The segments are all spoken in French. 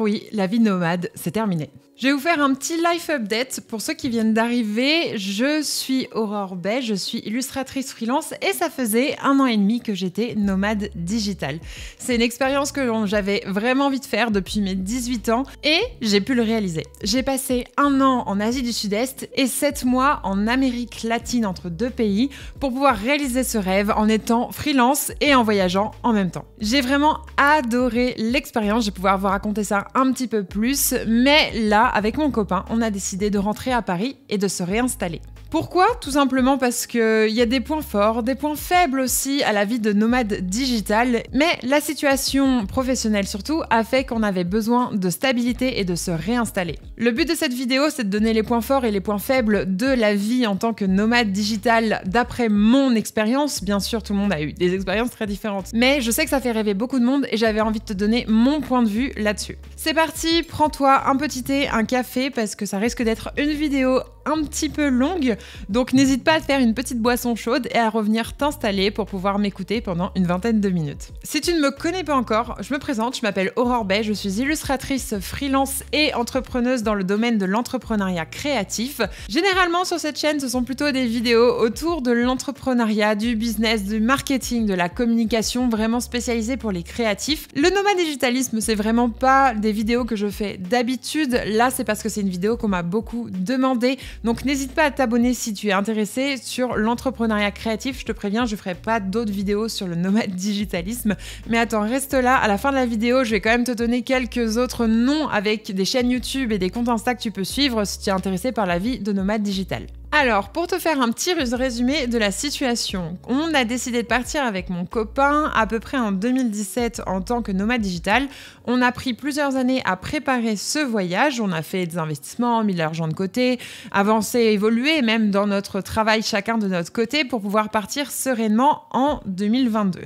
oui, la vie nomade, c'est terminé. Je vais vous faire un petit life update pour ceux qui viennent d'arriver. Je suis Aurore Bay, je suis illustratrice freelance et ça faisait un an et demi que j'étais nomade digitale. C'est une expérience que j'avais vraiment envie de faire depuis mes 18 ans et j'ai pu le réaliser. J'ai passé un an en Asie du Sud-Est et sept mois en Amérique latine entre deux pays pour pouvoir réaliser ce rêve en étant freelance et en voyageant en même temps. J'ai vraiment adoré l'expérience, je vais pouvoir vous raconter ça un petit peu plus, mais là, avec mon copain, on a décidé de rentrer à Paris et de se réinstaller. Pourquoi Tout simplement parce qu'il y a des points forts, des points faibles aussi à la vie de nomade digital, mais la situation professionnelle surtout a fait qu'on avait besoin de stabilité et de se réinstaller. Le but de cette vidéo, c'est de donner les points forts et les points faibles de la vie en tant que nomade digital d'après mon expérience. Bien sûr, tout le monde a eu des expériences très différentes, mais je sais que ça fait rêver beaucoup de monde et j'avais envie de te donner mon point de vue là-dessus. C'est parti, prends-toi un petit thé, un café, parce que ça risque d'être une vidéo un petit peu longue, donc n'hésite pas à te faire une petite boisson chaude et à revenir t'installer pour pouvoir m'écouter pendant une vingtaine de minutes. Si tu ne me connais pas encore, je me présente, je m'appelle Aurore Bay, je suis illustratrice freelance et entrepreneuse dans le domaine de l'entrepreneuriat créatif. Généralement sur cette chaîne, ce sont plutôt des vidéos autour de l'entrepreneuriat, du business, du marketing, de la communication, vraiment spécialisée pour les créatifs. Le nomade digitalisme, c'est vraiment pas des vidéos que je fais d'habitude. Là, c'est parce que c'est une vidéo qu'on m'a beaucoup demandé. Donc n'hésite pas à t'abonner si tu es intéressé sur l'entrepreneuriat créatif. Je te préviens, je ne ferai pas d'autres vidéos sur le nomade digitalisme. Mais attends, reste là. À la fin de la vidéo, je vais quand même te donner quelques autres noms avec des chaînes YouTube et des comptes Insta que tu peux suivre si tu es intéressé par la vie de nomade digital. Alors, pour te faire un petit résumé de la situation, on a décidé de partir avec mon copain à peu près en 2017 en tant que nomade digital. On a pris plusieurs années à préparer ce voyage, on a fait des investissements, mis de l'argent de côté, avancé, évolué même dans notre travail chacun de notre côté pour pouvoir partir sereinement en 2022.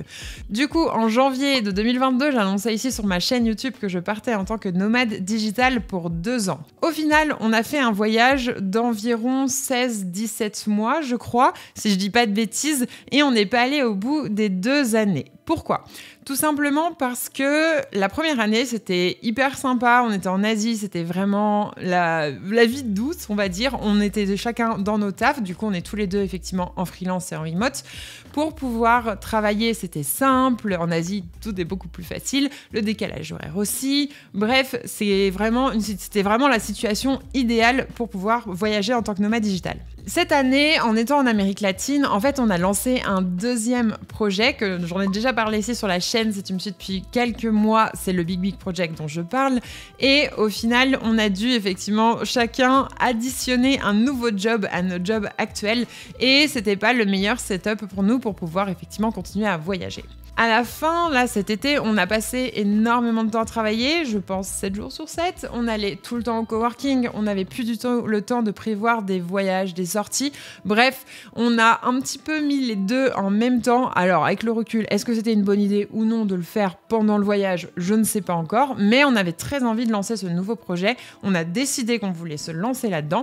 Du coup, en janvier de 2022, j'annonçais ici sur ma chaîne YouTube que je partais en tant que nomade digital pour deux ans. Au final, on a fait un voyage d'environ 16 17 mois, je crois, si je dis pas de bêtises, et on n'est pas allé au bout des deux années. Pourquoi tout simplement parce que la première année, c'était hyper sympa. On était en Asie, c'était vraiment la, la vie de douce, on va dire. On était chacun dans nos tafs. Du coup, on est tous les deux effectivement en freelance et en remote. Pour pouvoir travailler, c'était simple. En Asie, tout est beaucoup plus facile. Le décalage horaire aussi. Bref, c'est vraiment une, c'était vraiment la situation idéale pour pouvoir voyager en tant que nomade digital. Cette année, en étant en Amérique latine, en fait, on a lancé un deuxième projet que j'en ai déjà parlé ici sur la chaîne c'est une tu me suis depuis quelques mois, c'est le Big Big Project dont je parle. Et au final, on a dû effectivement chacun additionner un nouveau job à nos jobs actuels. Et c'était pas le meilleur setup pour nous pour pouvoir effectivement continuer à voyager. À la fin, là, cet été, on a passé énormément de temps à travailler, je pense 7 jours sur 7. On allait tout le temps au coworking, on n'avait plus du tout le temps de prévoir des voyages, des sorties. Bref, on a un petit peu mis les deux en même temps. Alors, avec le recul, est-ce que c'était une bonne idée ou non de le faire pendant le voyage Je ne sais pas encore, mais on avait très envie de lancer ce nouveau projet. On a décidé qu'on voulait se lancer là-dedans.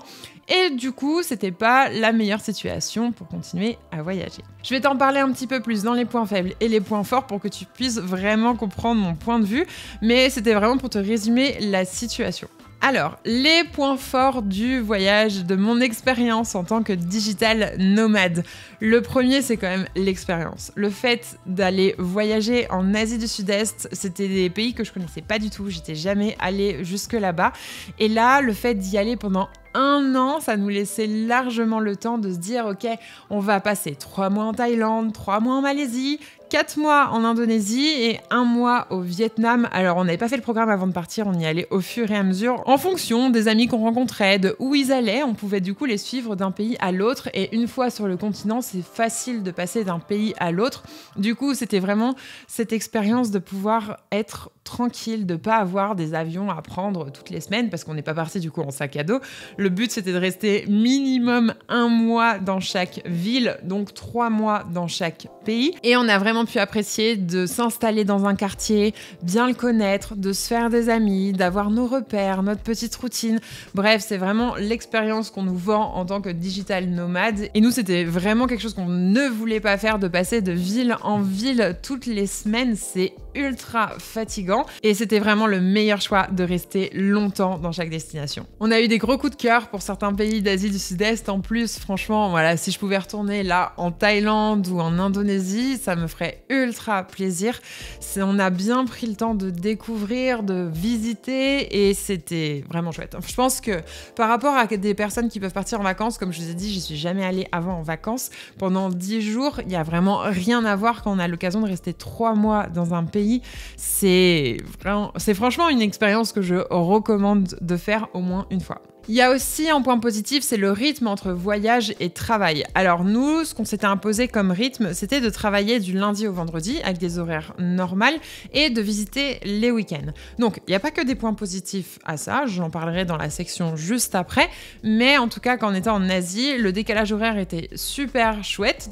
Et du coup, c'était pas la meilleure situation pour continuer à voyager. Je vais t'en parler un petit peu plus dans les points faibles et les points forts pour que tu puisses vraiment comprendre mon point de vue, mais c'était vraiment pour te résumer la situation. Alors, les points forts du voyage, de mon expérience en tant que digital nomade. Le premier, c'est quand même l'expérience. Le fait d'aller voyager en Asie du Sud-Est, c'était des pays que je connaissais pas du tout, j'étais jamais allée jusque là-bas. Et là, le fait d'y aller pendant un an, ça nous laissait largement le temps de se dire, ok, on va passer trois mois en Thaïlande, trois mois en Malaisie, quatre mois en Indonésie et 1 mois au Vietnam. Alors on n'avait pas fait le programme avant de partir, on y allait au fur et à mesure en fonction des amis qu'on rencontrait, de où ils allaient. On pouvait du coup les suivre d'un pays à l'autre et une fois sur le continent, c'est facile de passer d'un pays à l'autre. Du coup, c'était vraiment cette expérience de pouvoir être tranquille, de pas avoir des avions à prendre toutes les semaines parce qu'on n'est pas parti du coup en sac à dos. Le but c'était de rester minimum un mois dans chaque ville, donc trois mois dans chaque pays. Et on a vraiment pu apprécier de s'installer dans un quartier, bien le connaître, de se faire des amis, d'avoir nos repères, notre petite routine. Bref, c'est vraiment l'expérience qu'on nous vend en tant que digital nomade. Et nous, c'était vraiment quelque chose qu'on ne voulait pas faire, de passer de ville en ville toutes les semaines. C'est ultra fatigant et c'était vraiment le meilleur choix de rester longtemps dans chaque destination. On a eu des gros coups de cœur pour certains pays d'Asie du Sud-Est en plus franchement voilà si je pouvais retourner là en Thaïlande ou en Indonésie ça me ferait ultra plaisir. On a bien pris le temps de découvrir, de visiter et c'était vraiment chouette. Je pense que par rapport à des personnes qui peuvent partir en vacances, comme je vous ai dit, je suis jamais allée avant en vacances. Pendant 10 jours, il n'y a vraiment rien à voir quand on a l'occasion de rester 3 mois dans un pays. C'est franchement une expérience que je recommande de faire au moins une fois. Il y a aussi un point positif, c'est le rythme entre voyage et travail. Alors nous, ce qu'on s'était imposé comme rythme, c'était de travailler du lundi au vendredi avec des horaires normales et de visiter les week-ends. Donc il n'y a pas que des points positifs à ça, j'en parlerai dans la section juste après, mais en tout cas quand on était en Asie, le décalage horaire était super chouette,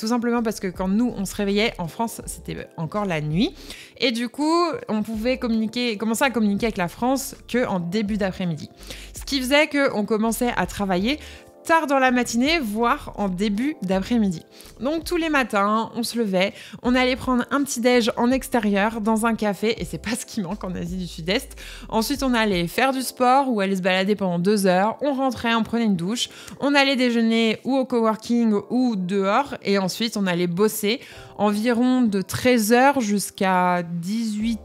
tout simplement parce que quand nous on se réveillait en France, c'était encore la nuit. Et du coup, on pouvait communiquer, commencer à communiquer avec la France que en début d'après-midi. Ce qui faisait qu'on commençait à travailler tard dans la matinée, voire en début d'après-midi. Donc tous les matins, on se levait, on allait prendre un petit déj en extérieur dans un café, et c'est pas ce qui manque en Asie du Sud-Est. Ensuite, on allait faire du sport ou aller se balader pendant deux heures, on rentrait, on prenait une douche, on allait déjeuner ou au coworking ou dehors, et ensuite on allait bosser environ de 13h jusqu'à 18h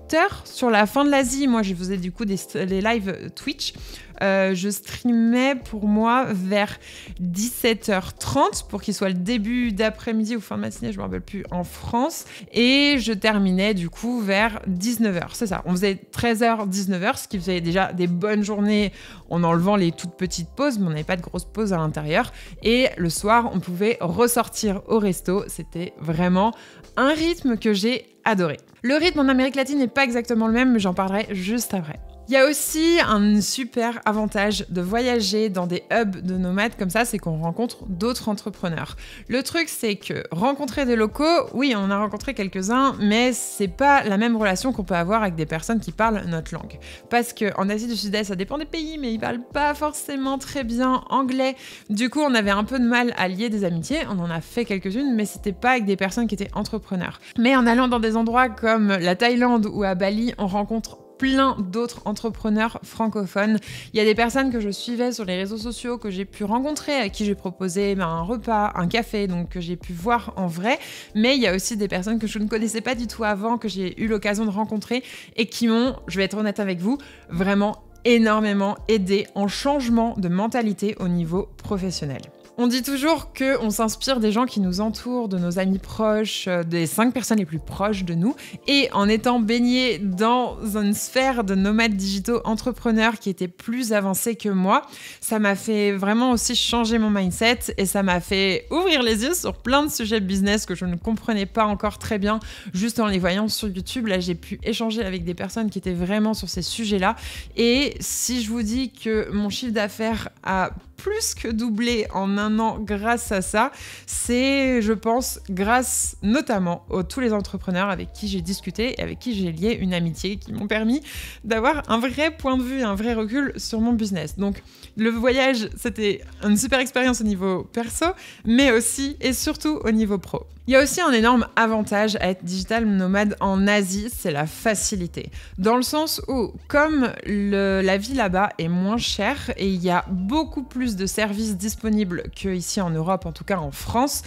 sur la fin de l'Asie. Moi, je faisais du coup des, live lives Twitch euh, je streamais pour moi vers 17h30 pour qu'il soit le début d'après-midi ou fin de matinée, je me rappelle plus, en France. Et je terminais du coup vers 19h. C'est ça, on faisait 13h, 19h, ce qui faisait déjà des bonnes journées en enlevant les toutes petites pauses, mais on n'avait pas de grosses pauses à l'intérieur. Et le soir, on pouvait ressortir au resto. C'était vraiment un rythme que j'ai adoré. Le rythme en Amérique latine n'est pas exactement le même, mais j'en parlerai juste après. Il y a aussi un super avantage de voyager dans des hubs de nomades comme ça, c'est qu'on rencontre d'autres entrepreneurs. Le truc, c'est que rencontrer des locaux, oui, on a rencontré quelques-uns, mais c'est pas la même relation qu'on peut avoir avec des personnes qui parlent notre langue. Parce qu'en Asie du Sud-Est, ça dépend des pays, mais ils parlent pas forcément très bien anglais. Du coup, on avait un peu de mal à lier des amitiés, on en a fait quelques-unes, mais c'était pas avec des personnes qui étaient entrepreneurs. Mais en allant dans des endroits comme la Thaïlande ou à Bali, on rencontre plein d'autres entrepreneurs francophones. Il y a des personnes que je suivais sur les réseaux sociaux, que j'ai pu rencontrer, à qui j'ai proposé ben, un repas, un café, donc que j'ai pu voir en vrai. Mais il y a aussi des personnes que je ne connaissais pas du tout avant, que j'ai eu l'occasion de rencontrer et qui m'ont, je vais être honnête avec vous, vraiment énormément aidé en changement de mentalité au niveau professionnel. On dit toujours que on s'inspire des gens qui nous entourent, de nos amis proches, euh, des cinq personnes les plus proches de nous. Et en étant baigné dans une sphère de nomades digitaux entrepreneurs qui étaient plus avancés que moi, ça m'a fait vraiment aussi changer mon mindset et ça m'a fait ouvrir les yeux sur plein de sujets de business que je ne comprenais pas encore très bien juste en les voyant sur YouTube. Là, j'ai pu échanger avec des personnes qui étaient vraiment sur ces sujets-là. Et si je vous dis que mon chiffre d'affaires a plus que doublé en un an grâce à ça. C'est, je pense, grâce notamment aux tous les entrepreneurs avec qui j'ai discuté et avec qui j'ai lié une amitié qui m'ont permis d'avoir un vrai point de vue, un vrai recul sur mon business. Donc, le voyage, c'était une super expérience au niveau perso, mais aussi et surtout au niveau pro. Il y a aussi un énorme avantage à être digital nomade en Asie, c'est la facilité. Dans le sens où, comme la vie là-bas est moins chère et il y a beaucoup plus de services disponibles qu'ici en Europe, en tout cas en France,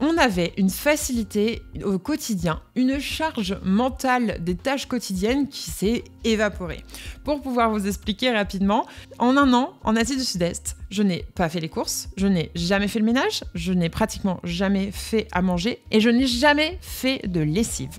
on avait une facilité au quotidien, une charge mentale des tâches quotidiennes qui s'est évaporée. Pour pouvoir vous expliquer rapidement, en un an, en Asie du Sud-Est, je n'ai pas fait les courses, je n'ai jamais fait le ménage, je n'ai pratiquement jamais fait à manger et je n'ai jamais fait de lessive.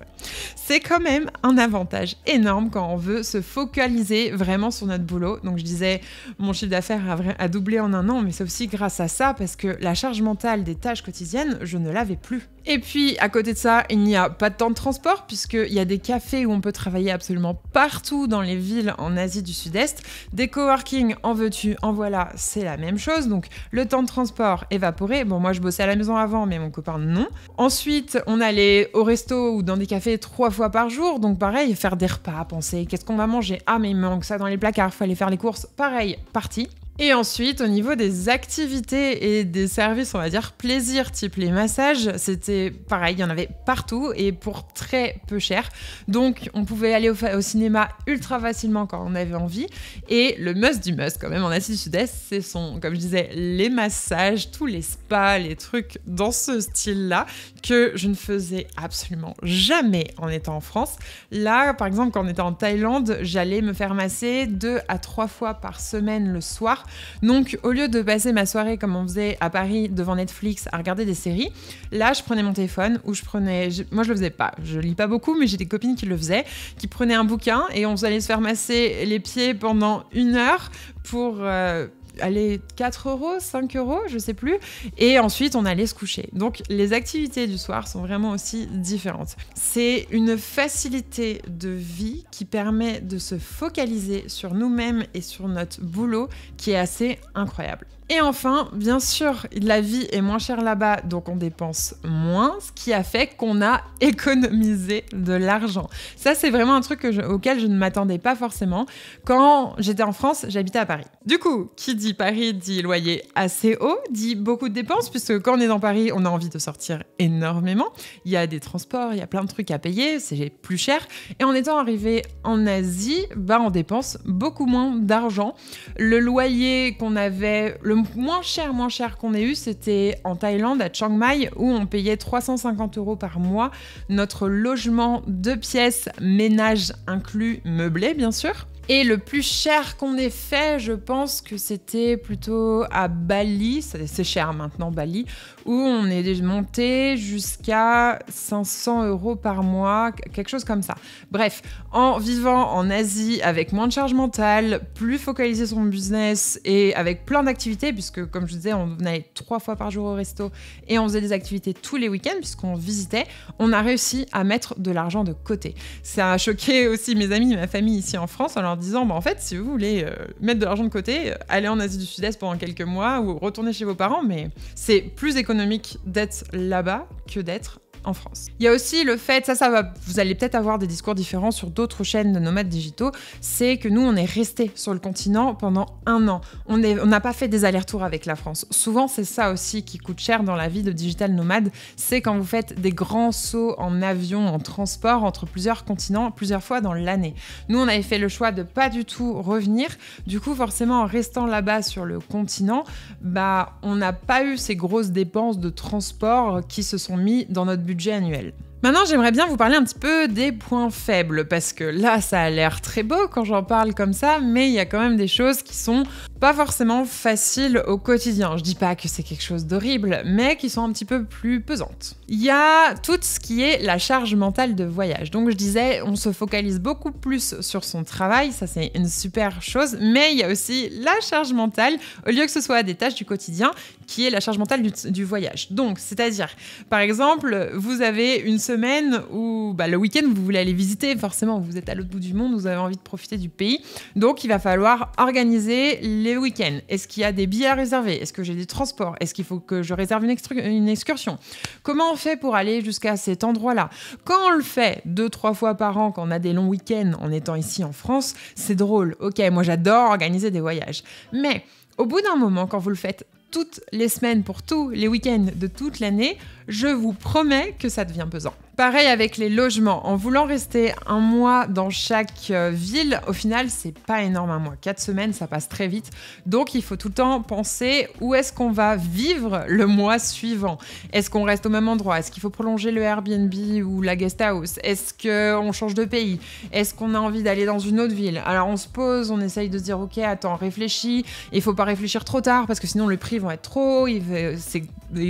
C'est quand même un avantage énorme quand on veut se focaliser vraiment sur notre boulot. Donc je disais, mon chiffre d'affaires a, doublé en un an, mais c'est aussi grâce à ça parce que la charge mentale des tâches quotidiennes, je ne l'avais plus. Et puis à côté de ça, il n'y a pas de temps de transport puisqu'il y a des cafés où on peut travailler absolument partout dans les villes en Asie du Sud-Est. Des coworking, en veux-tu, en voilà, c'est la même même chose. Donc le temps de transport évaporé. Bon, moi je bossais à la maison avant, mais mon copain non. Ensuite, on allait au resto ou dans des cafés trois fois par jour. Donc pareil, faire des repas, penser qu'est-ce qu'on va manger. Ah, mais il me manque ça dans les placards, faut aller faire les courses. Pareil, parti. Et ensuite, au niveau des activités et des services, on va dire plaisir, type les massages, c'était pareil, il y en avait partout et pour très peu cher. Donc, on pouvait aller au, cinéma ultra facilement quand on avait envie. Et le must du must, quand même, en Asie du Sud-Est, c'est sont comme je disais, les massages, tous les spas, les trucs dans ce style-là que je ne faisais absolument jamais en étant en France. Là, par exemple, quand on était en Thaïlande, j'allais me faire masser deux à trois fois par semaine le soir donc au lieu de passer ma soirée comme on faisait à Paris devant Netflix à regarder des séries, là je prenais mon téléphone ou je prenais... moi je le faisais pas, je lis pas beaucoup mais j'ai des copines qui le faisaient, qui prenaient un bouquin et on allait se faire masser les pieds pendant une heure pour... Euh, Aller 4 euros, 5 euros, je sais plus. Et ensuite, on allait se coucher. Donc, les activités du soir sont vraiment aussi différentes. C'est une facilité de vie qui permet de se focaliser sur nous-mêmes et sur notre boulot qui est assez incroyable. Et enfin, bien sûr, la vie est moins chère là-bas, donc on dépense moins, ce qui a fait qu'on a économisé de l'argent. Ça, c'est vraiment un truc auquel je ne m'attendais pas forcément. Quand j'étais en France, j'habitais à Paris. Du coup, qui dit Paris dit loyer assez haut, dit beaucoup de dépenses, puisque quand on est dans Paris, on a envie de sortir énormément. Il y a des transports, il y a plein de trucs à payer, c'est plus cher. Et en étant arrivé en Asie, bah, on dépense beaucoup moins d'argent. Le loyer qu'on avait, le le moins cher, moins cher qu'on ait eu, c'était en Thaïlande, à Chiang Mai, où on payait 350 euros par mois notre logement, de pièces, ménage inclus, meublé, bien sûr. Et le plus cher qu'on ait fait, je pense que c'était plutôt à Bali, c'est cher maintenant Bali, où on est monté jusqu'à 500 euros par mois, quelque chose comme ça. Bref, en vivant en Asie avec moins de charge mentale, plus focalisé sur business et avec plein d'activités, puisque comme je disais, on allait trois fois par jour au resto et on faisait des activités tous les week-ends puisqu'on visitait, on a réussi à mettre de l'argent de côté. Ça a choqué aussi mes amis et ma famille ici en France alors disant, bah, en fait, si vous voulez euh, mettre de l'argent de côté, euh, aller allez en Asie du Sud-Est pendant quelques mois ou retourner chez vos parents, mais c'est plus économique d'être là-bas que d'être en France. Il y a aussi le fait, ça, ça va, vous allez peut-être avoir des discours différents sur d'autres chaînes de nomades digitaux, c'est que nous, on est resté sur le continent pendant un an. On n'a on pas fait des allers-retours avec la France. Souvent, c'est ça aussi qui coûte cher dans la vie de digital nomade, c'est quand vous faites des grands sauts en avion, en transport entre plusieurs continents, plusieurs fois dans l'année. Nous, on avait fait le choix de pas du tout revenir. Du coup, forcément, en restant là-bas sur le continent, bah, on n'a pas eu ces grosses dépenses de transport qui se sont mis dans notre budget annuel. Maintenant, j'aimerais bien vous parler un petit peu des points faibles, parce que là, ça a l'air très beau quand j'en parle comme ça, mais il y a quand même des choses qui sont pas forcément faciles au quotidien. Je dis pas que c'est quelque chose d'horrible, mais qui sont un petit peu plus pesantes. Il y a tout ce qui est la charge mentale de voyage. Donc, je disais, on se focalise beaucoup plus sur son travail, ça c'est une super chose, mais il y a aussi la charge mentale, au lieu que ce soit des tâches du quotidien, qui est la charge mentale du, voyage. Donc, c'est-à-dire, par exemple, vous avez une semaine où bah, le week-end, vous voulez aller visiter, forcément, vous êtes à l'autre bout du monde, vous avez envie de profiter du pays, donc il va falloir organiser les week-ends. Est-ce qu'il y a des billets à réserver Est-ce que j'ai des transports Est-ce qu'il faut que je réserve une, une excursion Comment on fait pour aller jusqu'à cet endroit-là Quand on le fait deux, trois fois par an, quand on a des longs week-ends en étant ici en France, c'est drôle. Ok, moi j'adore organiser des voyages. Mais... Au bout d'un moment, quand vous le faites toutes les semaines, pour tous les week-ends de toute l'année, je vous promets que ça devient pesant. Pareil avec les logements. En voulant rester un mois dans chaque euh, ville, au final, c'est pas énorme un mois. Quatre semaines, ça passe très vite. Donc, il faut tout le temps penser où est-ce qu'on va vivre le mois suivant. Est-ce qu'on reste au même endroit Est-ce qu'il faut prolonger le Airbnb ou la guest house Est-ce qu'on change de pays Est-ce qu'on a envie d'aller dans une autre ville Alors, on se pose, on essaye de se dire, ok, attends, réfléchis. Il faut pas réfléchir trop tard parce que sinon, les prix vont être trop. Et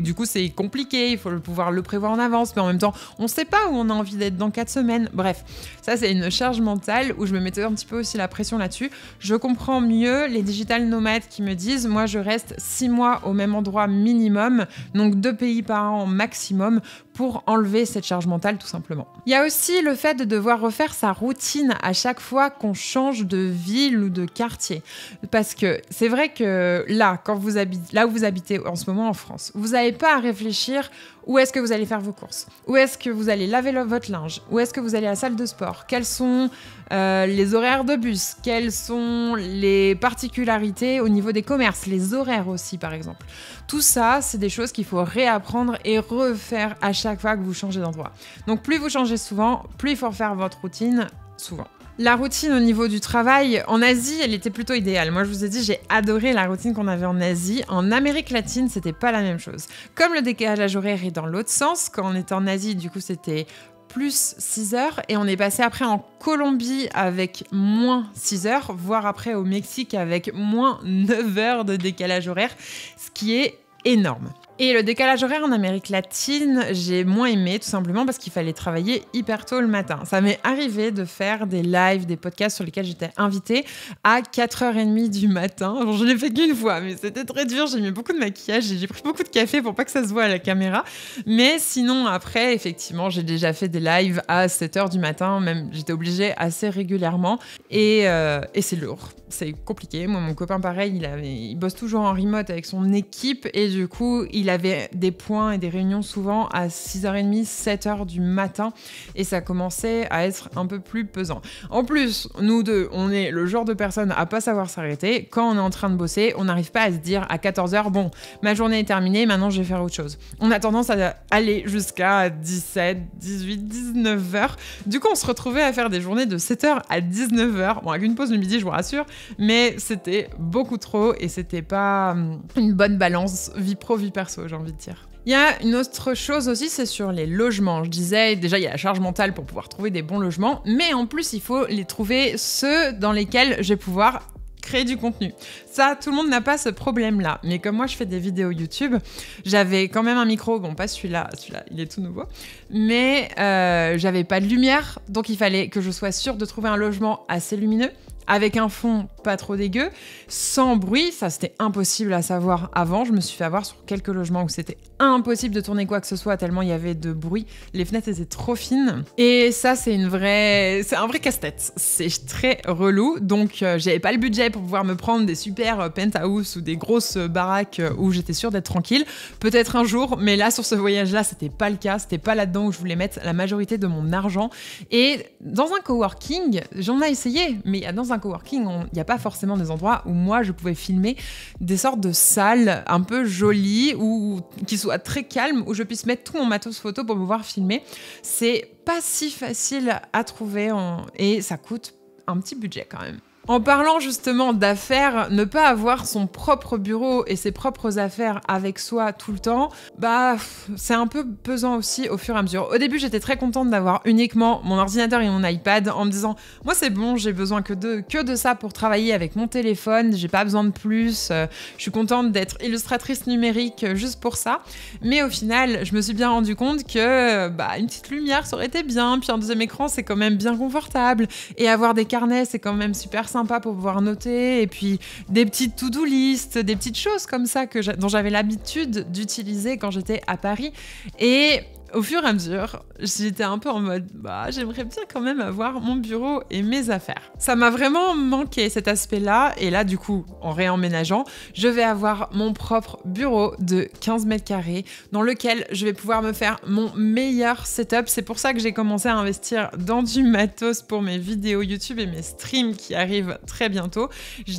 du coup, c'est compliqué. Il faut pouvoir le prévoir en avance. Mais en même temps, on pas où on a envie d'être dans quatre semaines. Bref, ça c'est une charge mentale où je me mettais un petit peu aussi la pression là-dessus. Je comprends mieux les digital nomades qui me disent moi je reste six mois au même endroit minimum, donc deux pays par an maximum pour enlever cette charge mentale tout simplement. Il y a aussi le fait de devoir refaire sa routine à chaque fois qu'on change de ville ou de quartier. Parce que c'est vrai que là, quand vous habitez, là où vous habitez en ce moment en France, vous n'avez pas à réfléchir où est-ce que vous allez faire vos courses Où est-ce que vous allez laver votre linge Où est-ce que vous allez à la salle de sport Quels sont euh, les horaires de bus Quelles sont les particularités au niveau des commerces Les horaires aussi, par exemple. Tout ça, c'est des choses qu'il faut réapprendre et refaire à chaque fois que vous changez d'endroit. Donc plus vous changez souvent, plus il faut refaire votre routine souvent la routine au niveau du travail, en Asie, elle était plutôt idéale. Moi, je vous ai dit, j'ai adoré la routine qu'on avait en Asie. En Amérique latine, c'était pas la même chose. Comme le décalage horaire est dans l'autre sens, quand on était en Asie, du coup, c'était plus 6 heures et on est passé après en Colombie avec moins 6 heures, voire après au Mexique avec moins 9 heures de décalage horaire, ce qui est énorme. Et le décalage horaire en Amérique latine, j'ai moins aimé tout simplement parce qu'il fallait travailler hyper tôt le matin. Ça m'est arrivé de faire des lives, des podcasts sur lesquels j'étais invitée à 4h30 du matin. Bon, je l'ai fait qu'une fois, mais c'était très dur. J'ai mis beaucoup de maquillage et j'ai pris beaucoup de café pour pas que ça se voit à la caméra. Mais sinon, après, effectivement, j'ai déjà fait des lives à 7h du matin. Même, j'étais obligée assez régulièrement. Et, euh, et c'est lourd. C'est compliqué. Moi, mon copain, pareil, il, avait, il bosse toujours en remote avec son équipe et du coup, il il avait des points et des réunions souvent à 6h30, 7h du matin et ça commençait à être un peu plus pesant. En plus, nous deux, on est le genre de personne à pas savoir s'arrêter. Quand on est en train de bosser, on n'arrive pas à se dire à 14h, bon, ma journée est terminée, maintenant je vais faire autre chose. On a tendance à aller jusqu'à 17, 18, 19 h Du coup, on se retrouvait à faire des journées de 7h à 19h. Bon, avec une pause le midi, je vous rassure, mais c'était beaucoup trop et c'était pas hum, une bonne balance vie pro, vie perso j'ai envie de dire. Il y a une autre chose aussi, c'est sur les logements. Je disais, déjà, il y a la charge mentale pour pouvoir trouver des bons logements, mais en plus, il faut les trouver ceux dans lesquels je vais pouvoir créer du contenu. Ça, tout le monde n'a pas ce problème-là. Mais comme moi, je fais des vidéos YouTube, j'avais quand même un micro. Bon, pas celui-là, celui-là, il est tout nouveau. Mais euh, j'avais pas de lumière, donc il fallait que je sois sûre de trouver un logement assez lumineux avec un fond pas trop dégueu, sans bruit, ça c'était impossible à savoir avant, je me suis fait avoir sur quelques logements où c'était impossible de tourner quoi que ce soit tellement il y avait de bruit, les fenêtres étaient trop fines et ça c'est une vraie c'est un vrai casse-tête, c'est très relou donc euh, j'avais pas le budget pour pouvoir me prendre des super euh, penthouses ou des grosses baraques euh, où j'étais sûre d'être tranquille, peut-être un jour mais là sur ce voyage là, c'était pas le cas, c'était pas là-dedans où je voulais mettre la majorité de mon argent et dans un coworking, j'en ai essayé mais dans un coworking, il n'y a pas forcément des endroits où moi je pouvais filmer des sortes de salles un peu jolies ou qui soient très calmes, où je puisse mettre tout mon matos photo pour me voir filmer. C'est pas si facile à trouver et ça coûte un petit budget quand même. En parlant justement d'affaires, ne pas avoir son propre bureau et ses propres affaires avec soi tout le temps, bah c'est un peu pesant aussi au fur et à mesure. Au début, j'étais très contente d'avoir uniquement mon ordinateur et mon iPad en me disant moi c'est bon, j'ai besoin que de que de ça pour travailler avec mon téléphone, j'ai pas besoin de plus. Euh, je suis contente d'être illustratrice numérique euh, juste pour ça. Mais au final, je me suis bien rendu compte que bah une petite lumière ça aurait été bien, puis un deuxième écran c'est quand même bien confortable et avoir des carnets c'est quand même super sympa pour pouvoir noter, et puis des petites to-do list, des petites choses comme ça que dont j'avais l'habitude d'utiliser quand j'étais à Paris. Et au fur et à mesure, j'étais un peu en mode bah j'aimerais bien quand même avoir mon bureau et mes affaires. Ça m'a vraiment manqué cet aspect-là et là du coup, en réemménageant, je vais avoir mon propre bureau de 15 mètres carrés dans lequel je vais pouvoir me faire mon meilleur setup. C'est pour ça que j'ai commencé à investir dans du matos pour mes vidéos YouTube et mes streams qui arrivent très bientôt.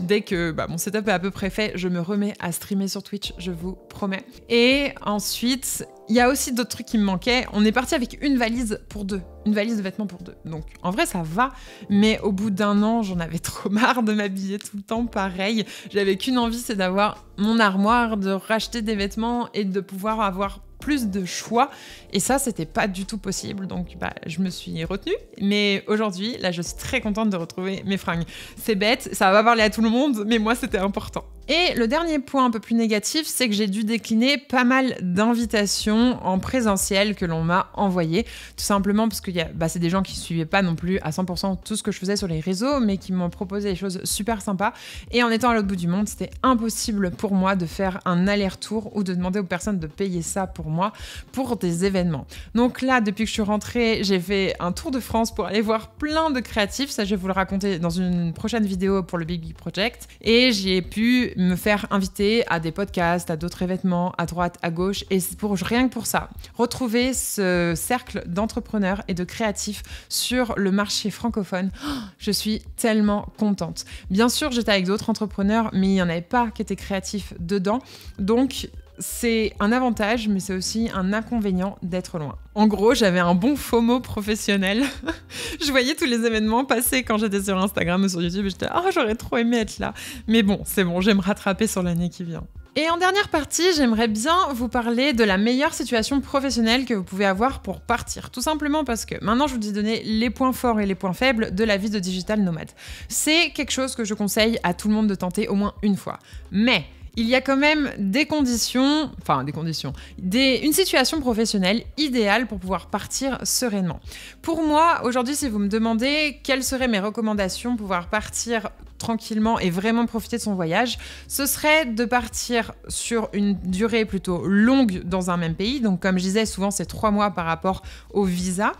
Dès que bah, mon setup est à peu près fait, je me remets à streamer sur Twitch, je vous promets. Et ensuite, il y a aussi d'autres trucs qui me manquaient. On est parti avec une valise pour deux, une valise de vêtements pour deux. Donc en vrai ça va, mais au bout d'un an j'en avais trop marre de m'habiller tout le temps pareil. J'avais qu'une envie, c'est d'avoir mon armoire, de racheter des vêtements et de pouvoir avoir plus de choix. Et ça, c'était pas du tout possible. Donc, bah, je me suis retenue. Mais aujourd'hui, là, je suis très contente de retrouver mes fringues. C'est bête, ça va parler à tout le monde, mais moi, c'était important. Et le dernier point un peu plus négatif, c'est que j'ai dû décliner pas mal d'invitations en présentiel que l'on m'a envoyées, tout simplement parce que bah, c'est des gens qui ne suivaient pas non plus à 100% tout ce que je faisais sur les réseaux, mais qui m'ont proposé des choses super sympas. Et en étant à l'autre bout du monde, c'était impossible pour moi de faire un aller-retour ou de demander aux personnes de payer ça pour moi pour des événements. Donc là, depuis que je suis rentrée, j'ai fait un tour de France pour aller voir plein de créatifs. Ça, je vais vous le raconter dans une prochaine vidéo pour le Big Big Project. Et j'ai pu me faire inviter à des podcasts, à d'autres événements, à droite, à gauche. Et pour, rien que pour ça, retrouver ce cercle d'entrepreneurs et de créatifs sur le marché francophone, je suis tellement contente. Bien sûr, j'étais avec d'autres entrepreneurs, mais il n'y en avait pas qui étaient créatifs dedans. Donc, c'est un avantage, mais c'est aussi un inconvénient d'être loin. En gros, j'avais un bon FOMO professionnel. je voyais tous les événements passer quand j'étais sur Instagram ou sur YouTube et j'étais Ah, j'aurais trop aimé être là. Mais bon, c'est bon, j'aime rattraper sur l'année qui vient. Et en dernière partie, j'aimerais bien vous parler de la meilleure situation professionnelle que vous pouvez avoir pour partir. Tout simplement parce que maintenant, je vous ai donné les points forts et les points faibles de la vie de digital nomade. C'est quelque chose que je conseille à tout le monde de tenter au moins une fois. Mais il y a quand même des conditions, enfin des conditions, une situation professionnelle idéale pour pouvoir partir sereinement. Pour moi, aujourd'hui, si vous me demandez quelles seraient mes recommandations pour pouvoir partir tranquillement et vraiment profiter de son voyage, ce serait de partir sur une durée plutôt longue dans un même pays. Donc comme je disais, souvent c'est trois mois par rapport au visa.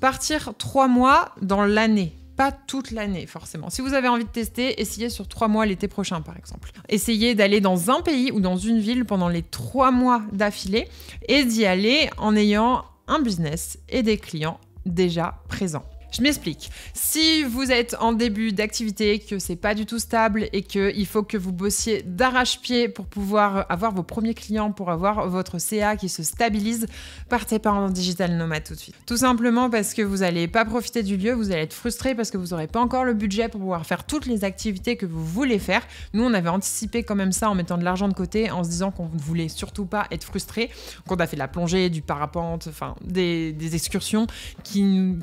Partir trois mois dans l'année pas toute l'année forcément. Si vous avez envie de tester, essayez sur trois mois l'été prochain par exemple. Essayez d'aller dans un pays ou dans une ville pendant les trois mois d'affilée et d'y aller en ayant un business et des clients déjà présents. Je m'explique. Si vous êtes en début d'activité, que c'est pas du tout stable et qu'il faut que vous bossiez d'arrache-pied pour pouvoir avoir vos premiers clients, pour avoir votre CA qui se stabilise, partez pas en digital nomade tout de suite. Tout simplement parce que vous n'allez pas profiter du lieu, vous allez être frustré parce que vous n'aurez pas encore le budget pour pouvoir faire toutes les activités que vous voulez faire. Nous, on avait anticipé quand même ça en mettant de l'argent de côté, en se disant qu'on ne voulait surtout pas être frustré. Qu'on a fait de la plongée, du parapente, enfin des, des excursions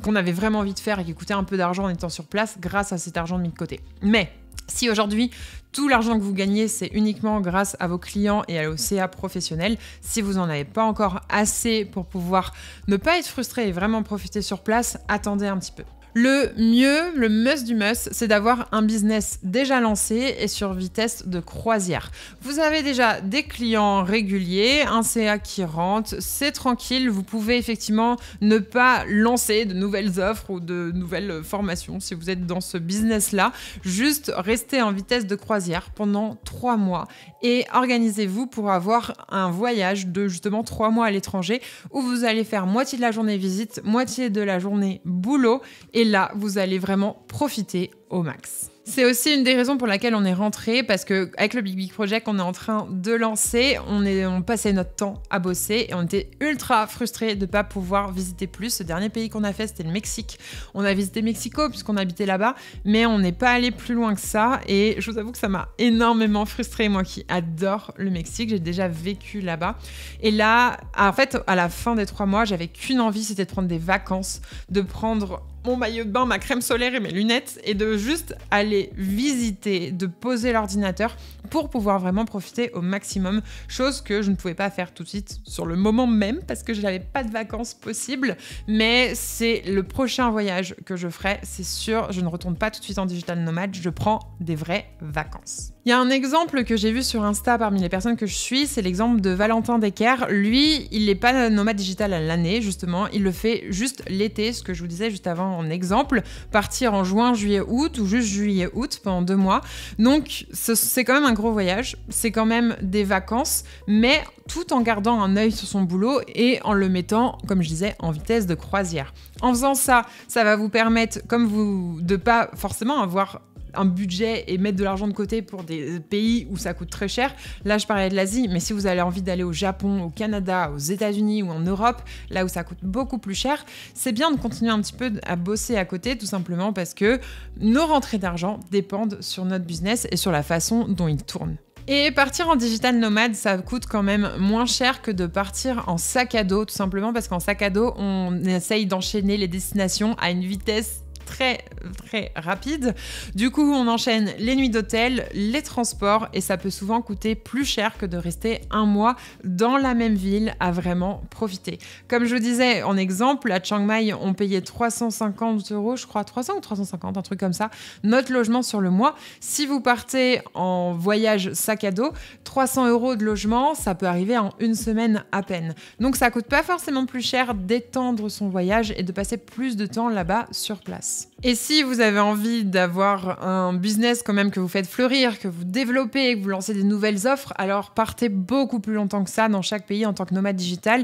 qu'on avait vraiment envie de et qui coûtait un peu d'argent en étant sur place grâce à cet argent mis de côté. Mais si aujourd'hui tout l'argent que vous gagnez, c'est uniquement grâce à vos clients et à l'OCA professionnel. Si vous n'en avez pas encore assez pour pouvoir ne pas être frustré et vraiment profiter sur place, attendez un petit peu. Le mieux, le must du must, c'est d'avoir un business déjà lancé et sur vitesse de croisière. Vous avez déjà des clients réguliers, un CA qui rentre, c'est tranquille, vous pouvez effectivement ne pas lancer de nouvelles offres ou de nouvelles formations si vous êtes dans ce business-là, juste restez en vitesse de croisière pendant trois mois et organisez-vous pour avoir un voyage de justement trois mois à l'étranger où vous allez faire moitié de la journée visite, moitié de la journée boulot et et là, vous allez vraiment profiter au max. C'est aussi une des raisons pour laquelle on est rentré, parce que avec le Big Big Project, qu'on est en train de lancer, on, passait notre temps à bosser et on était ultra frustrés de ne pas pouvoir visiter plus. Ce dernier pays qu'on a fait, c'était le Mexique. On a visité Mexico puisqu'on habitait là-bas, mais on n'est pas allé plus loin que ça. Et je vous avoue que ça m'a énormément frustré, moi qui adore le Mexique, j'ai déjà vécu là-bas. Et là, en fait, à la fin des trois mois, j'avais qu'une envie, c'était de prendre des vacances, de prendre mon maillot de bain, ma crème solaire et mes lunettes, et de juste aller visiter, de poser l'ordinateur pour pouvoir vraiment profiter au maximum, chose que je ne pouvais pas faire tout de suite sur le moment même parce que je n'avais pas de vacances possibles, mais c'est le prochain voyage que je ferai, c'est sûr, je ne retourne pas tout de suite en digital nomade, je prends des vraies vacances. Il y a un exemple que j'ai vu sur Insta parmi les personnes que je suis, c'est l'exemple de Valentin Decker. Lui, il n'est pas nomade digital à l'année, justement, il le fait juste l'été, ce que je vous disais juste avant en exemple, partir en juin, juillet, août ou juste juillet août pendant deux mois. Donc c'est quand même un gros voyage, c'est quand même des vacances, mais tout en gardant un œil sur son boulot et en le mettant, comme je disais, en vitesse de croisière. En faisant ça, ça va vous permettre, comme vous, de pas forcément avoir un budget et mettre de l'argent de côté pour des pays où ça coûte très cher. Là, je parlais de l'Asie, mais si vous avez envie d'aller au Japon, au Canada, aux États-Unis ou en Europe, là où ça coûte beaucoup plus cher, c'est bien de continuer un petit peu à bosser à côté, tout simplement parce que nos rentrées d'argent dépendent sur notre business et sur la façon dont il tourne. Et partir en digital nomade, ça coûte quand même moins cher que de partir en sac à dos, tout simplement parce qu'en sac à dos, on essaye d'enchaîner les destinations à une vitesse très très rapide. Du coup, on enchaîne les nuits d'hôtel, les transports et ça peut souvent coûter plus cher que de rester un mois dans la même ville à vraiment profiter. Comme je vous disais en exemple, à Chiang Mai, on payait 350 euros, je crois 300 ou 350, un truc comme ça, notre logement sur le mois. Si vous partez en voyage sac à dos, 300 euros de logement, ça peut arriver en une semaine à peine. Donc ça coûte pas forcément plus cher d'étendre son voyage et de passer plus de temps là-bas sur place. Et si vous avez envie d'avoir un business quand même que vous faites fleurir, que vous développez, que vous lancez des nouvelles offres, alors partez beaucoup plus longtemps que ça dans chaque pays en tant que nomade digital.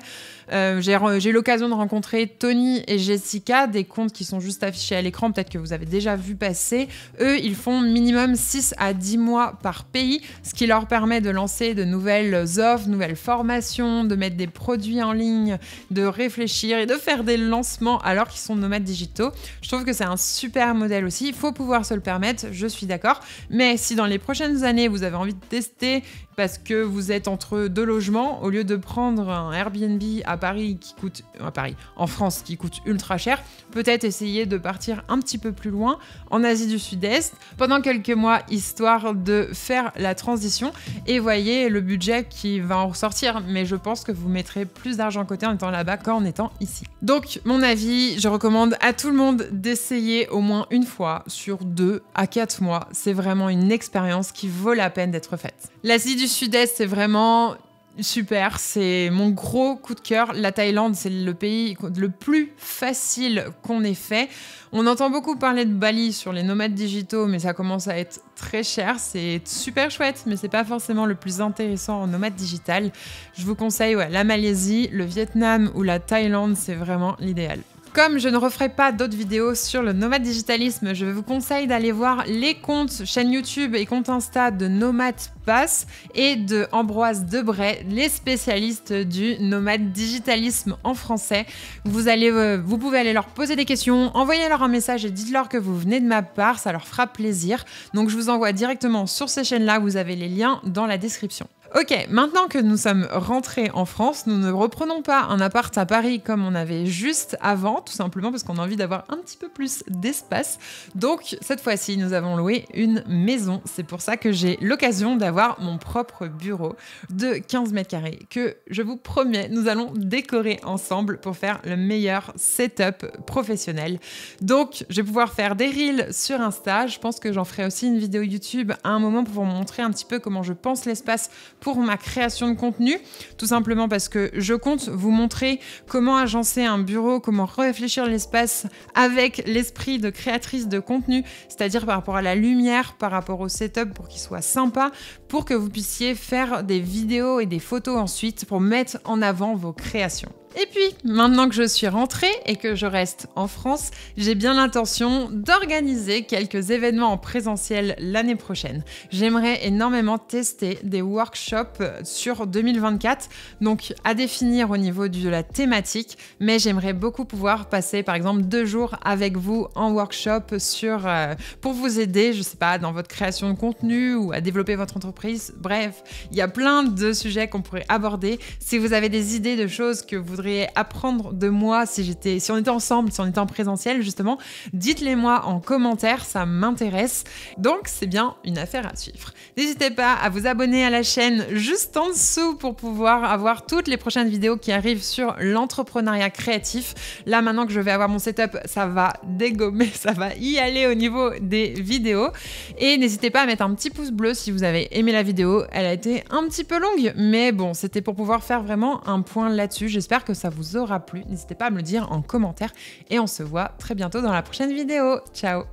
Euh, j'ai eu l'occasion de rencontrer Tony et Jessica, des comptes qui sont juste affichés à l'écran, peut-être que vous avez déjà vu passer. Eux, ils font minimum 6 à 10 mois par pays, ce qui leur permet de lancer de nouvelles offres, nouvelles formations, de mettre des produits en ligne, de réfléchir et de faire des lancements alors qu'ils sont nomades digitaux. Je trouve que c'est un super modèle aussi. Il faut pouvoir se le permettre, je suis d'accord. Mais si dans les prochaines années, vous avez envie de tester parce que vous êtes entre deux logements, au lieu de prendre un Airbnb à Paris qui coûte euh, à Paris, en France qui coûte ultra cher, peut-être essayer de partir un petit peu plus loin en Asie du Sud-Est pendant quelques mois histoire de faire la transition et voyez le budget qui va en ressortir mais je pense que vous mettrez plus d'argent à côté en étant là-bas qu'en étant ici. Donc mon avis, je recommande à tout le monde d'essayer au moins une fois sur deux à quatre mois, c'est vraiment une expérience qui vaut la peine d'être faite. L'Asie du Sud-Est, c'est vraiment super. C'est mon gros coup de cœur. La Thaïlande, c'est le pays le plus facile qu'on ait fait. On entend beaucoup parler de Bali sur les nomades digitaux, mais ça commence à être très cher. C'est super chouette, mais c'est pas forcément le plus intéressant en nomade digital. Je vous conseille la Malaisie, le Vietnam ou la Thaïlande, c'est vraiment l'idéal. Comme je ne referai pas d'autres vidéos sur le nomade digitalisme, je vous conseille d'aller voir les comptes chaîne YouTube et compte Insta de Nomade Pass et de Ambroise Debray, les spécialistes du nomade digitalisme en français. Vous, euh, vous pouvez aller leur poser des questions, envoyer leur un message et dites-leur que vous venez de ma part, ça leur fera plaisir. Donc je vous envoie directement sur ces chaînes-là, vous avez les liens dans la description. Ok, maintenant que nous sommes rentrés en France, nous ne reprenons pas un appart à Paris comme on avait juste avant, tout simplement parce qu'on a envie d'avoir un petit peu plus d'espace. Donc cette fois-ci, nous avons loué une maison. C'est pour ça que j'ai l'occasion d'avoir mon propre bureau de 15 mètres carrés que je vous promets, nous allons décorer ensemble pour faire le meilleur setup professionnel. Donc je vais pouvoir faire des reels sur Insta. Je pense que j'en ferai aussi une vidéo YouTube à un moment pour vous montrer un petit peu comment je pense l'espace pour ma création de contenu, tout simplement parce que je compte vous montrer comment agencer un bureau, comment réfléchir l'espace avec l'esprit de créatrice de contenu, c'est-à-dire par rapport à la lumière, par rapport au setup pour qu'il soit sympa, pour que vous puissiez faire des vidéos et des photos ensuite pour mettre en avant vos créations. Et puis, maintenant que je suis rentrée et que je reste en France, j'ai bien l'intention d'organiser quelques événements en présentiel l'année prochaine. J'aimerais énormément tester des workshops sur 2024, donc à définir au niveau de la thématique, mais j'aimerais beaucoup pouvoir passer par exemple deux jours avec vous en workshop sur, euh, pour vous aider, je sais pas, dans votre création de contenu ou à développer votre entreprise. Bref, il y a plein de sujets qu'on pourrait aborder. Si vous avez des idées de choses que vous voudriez apprendre de moi si j'étais, si on était ensemble, si on était en présentiel justement, dites-les moi en commentaire, ça m'intéresse. Donc c'est bien une affaire à suivre. N'hésitez pas à vous abonner à la chaîne juste en dessous pour pouvoir avoir toutes les prochaines vidéos qui arrivent sur l'entrepreneuriat créatif. Là maintenant que je vais avoir mon setup, ça va dégommer, ça va y aller au niveau des vidéos. Et n'hésitez pas à mettre un petit pouce bleu si vous avez aimé la vidéo. Elle a été un petit peu longue, mais bon, c'était pour pouvoir faire vraiment un point là-dessus. J'espère que ça vous aura plu. N'hésitez pas à me le dire en commentaire et on se voit très bientôt dans la prochaine vidéo. Ciao